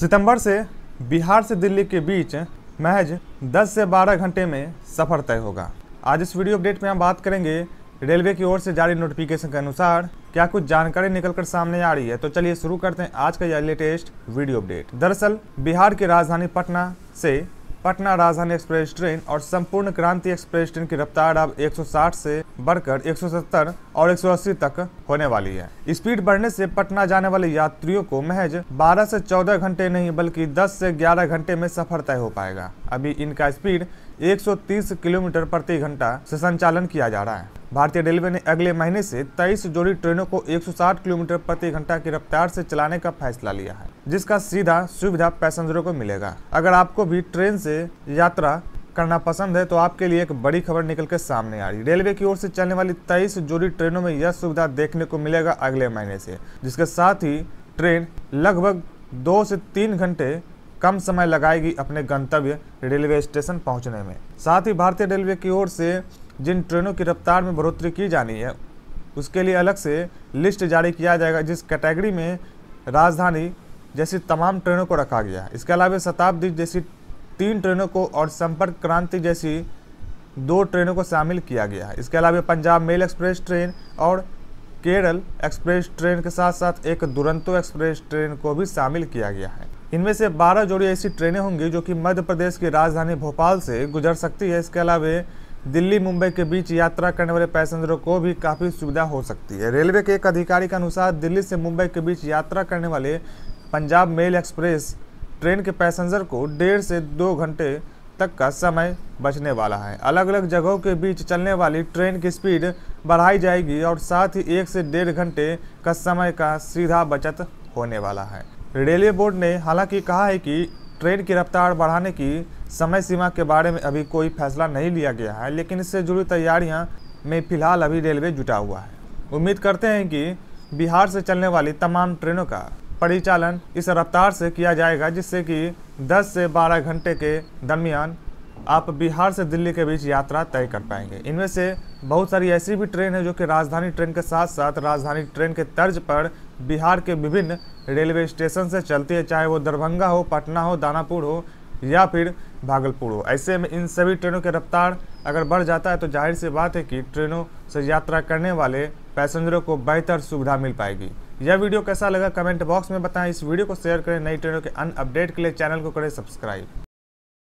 सितंबर से बिहार से दिल्ली के बीच महज 10 से 12 घंटे में सफ़र तय होगा आज इस वीडियो अपडेट में हम बात करेंगे रेलवे की ओर से जारी नोटिफिकेशन के अनुसार क्या कुछ जानकारी निकलकर सामने आ रही है तो चलिए शुरू करते हैं आज का यह लेटेस्ट वीडियो अपडेट दरअसल बिहार की राजधानी पटना से पटना राजधानी एक्सप्रेस ट्रेन और संपूर्ण क्रांति एक्सप्रेस ट्रेन की रफ्तार अब 160 से बढ़कर 170 और 180 तक होने वाली है स्पीड बढ़ने से पटना जाने वाले यात्रियों को महज 12 से 14 घंटे नहीं बल्कि 10 से 11 घंटे में सफर तय हो पाएगा अभी इनका स्पीड 130 किलोमीटर प्रति घंटा से संचालन किया जा रहा है भारतीय रेलवे ने अगले महीने से 23 जोड़ी ट्रेनों को 160 किलोमीटर प्रति घंटा की रफ्तार से चलाने का फैसला लिया है जिसका सीधा सुविधा पैसेंजरों को मिलेगा अगर आपको भी ट्रेन से यात्रा करना पसंद है तो आपके लिए एक बड़ी खबर निकल कर सामने आ रही रेलवे की ओर से चलने वाली तेईस जोड़ी ट्रेनों में यह सुविधा देखने को मिलेगा अगले महीने से जिसके साथ ही ट्रेन लगभग दो से तीन घंटे कम समय लगाएगी अपने गंतव्य रेलवे स्टेशन पहुंचने में साथ ही भारतीय रेलवे की ओर से जिन ट्रेनों की रफ्तार में बढ़ोतरी की जानी है उसके लिए अलग से लिस्ट जारी किया जाएगा जिस कैटेगरी में राजधानी जैसी तमाम ट्रेनों को रखा गया है इसके अलावा शताब्दी जैसी तीन ट्रेनों को और संपर्क क्रांति जैसी दो ट्रेनों को शामिल किया गया है इसके अलावा पंजाब मेल एक्सप्रेस ट्रेन और केरल एक्सप्रेस ट्रेन के साथ साथ एक दुरंतो एक्सप्रेस ट्रेन को भी शामिल किया गया है इनमें से 12 जोड़ी ऐसी ट्रेनें होंगी जो कि मध्य प्रदेश की राजधानी भोपाल से गुजर सकती है इसके अलावा दिल्ली मुंबई के बीच यात्रा करने वाले पैसेंजरों को भी काफ़ी सुविधा हो सकती है रेलवे के एक अधिकारी के अनुसार दिल्ली से मुंबई के बीच यात्रा करने वाले पंजाब मेल एक्सप्रेस ट्रेन के पैसेंजर को डेढ़ से दो घंटे तक का समय बचने वाला है अलग अलग जगहों के बीच चलने वाली ट्रेन की स्पीड बढ़ाई जाएगी और साथ ही एक से डेढ़ घंटे का समय का सीधा बचत होने वाला है रेलवे बोर्ड ने हालांकि कहा है कि ट्रेन की रफ्तार बढ़ाने की समय सीमा के बारे में अभी कोई फैसला नहीं लिया गया है लेकिन इससे जुड़ी तैयारियां में फिलहाल अभी रेलवे जुटा हुआ है उम्मीद करते हैं कि बिहार से चलने वाली तमाम ट्रेनों का परिचालन इस रफ्तार से किया जाएगा जिससे कि 10 से 12 घंटे के दरमियान आप बिहार से दिल्ली के बीच यात्रा तय कर पाएंगे इनमें से बहुत सारी ऐसी भी ट्रेन है जो कि राजधानी ट्रेन के साथ साथ राजधानी ट्रेन के तर्ज पर बिहार के विभिन्न रेलवे स्टेशन से चलती है चाहे वो दरभंगा हो पटना हो दानापुर हो या फिर भागलपुर हो ऐसे में इन सभी ट्रेनों की रफ्तार अगर बढ़ जाता है तो जाहिर सी बात है कि ट्रेनों से यात्रा करने वाले पैसेंजरों को बेहतर सुविधा मिल पाएगी यह वीडियो कैसा लगा कमेंट बॉक्स में बताएं इस वीडियो को शेयर करें नई ट्रेनों के अन अपडेट के लिए चैनल को करें सब्सक्राइब